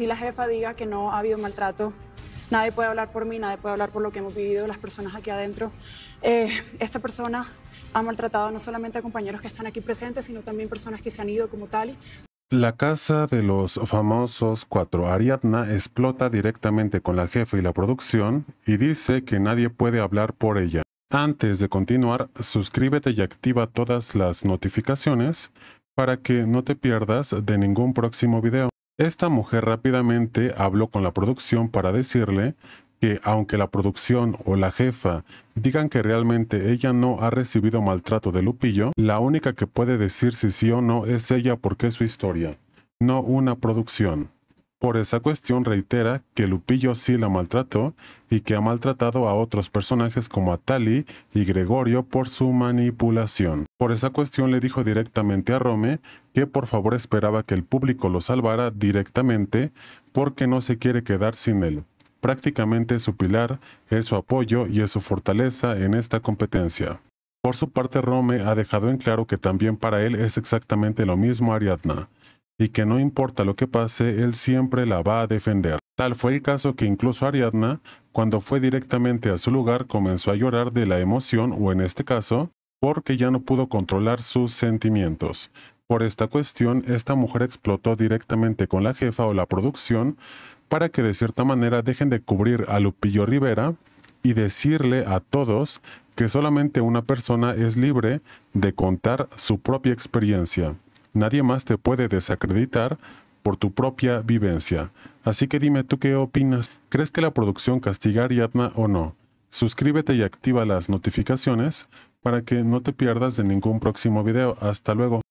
si la jefa diga que no ha habido maltrato, nadie puede hablar por mí, nadie puede hablar por lo que hemos vivido las personas aquí adentro. Eh, esta persona ha maltratado no solamente a compañeros que están aquí presentes, sino también personas que se han ido como tal. La casa de los famosos cuatro Ariadna explota directamente con la jefa y la producción y dice que nadie puede hablar por ella. Antes de continuar, suscríbete y activa todas las notificaciones para que no te pierdas de ningún próximo video. Esta mujer rápidamente habló con la producción para decirle que aunque la producción o la jefa digan que realmente ella no ha recibido maltrato de Lupillo, la única que puede decir si sí o no es ella porque es su historia, no una producción. Por esa cuestión reitera que Lupillo sí la maltrató y que ha maltratado a otros personajes como a Tali y Gregorio por su manipulación. Por esa cuestión le dijo directamente a Rome que por favor esperaba que el público lo salvara directamente porque no se quiere quedar sin él. Prácticamente su pilar es su apoyo y es su fortaleza en esta competencia. Por su parte, Rome ha dejado en claro que también para él es exactamente lo mismo Ariadna y que no importa lo que pase, él siempre la va a defender. Tal fue el caso que incluso Ariadna, cuando fue directamente a su lugar, comenzó a llorar de la emoción o en este caso, porque ya no pudo controlar sus sentimientos. Por esta cuestión, esta mujer explotó directamente con la jefa o la producción para que de cierta manera dejen de cubrir a Lupillo Rivera y decirle a todos que solamente una persona es libre de contar su propia experiencia. Nadie más te puede desacreditar por tu propia vivencia. Así que dime tú qué opinas. ¿Crees que la producción castigar o no? Suscríbete y activa las notificaciones para que no te pierdas de ningún próximo video. Hasta luego.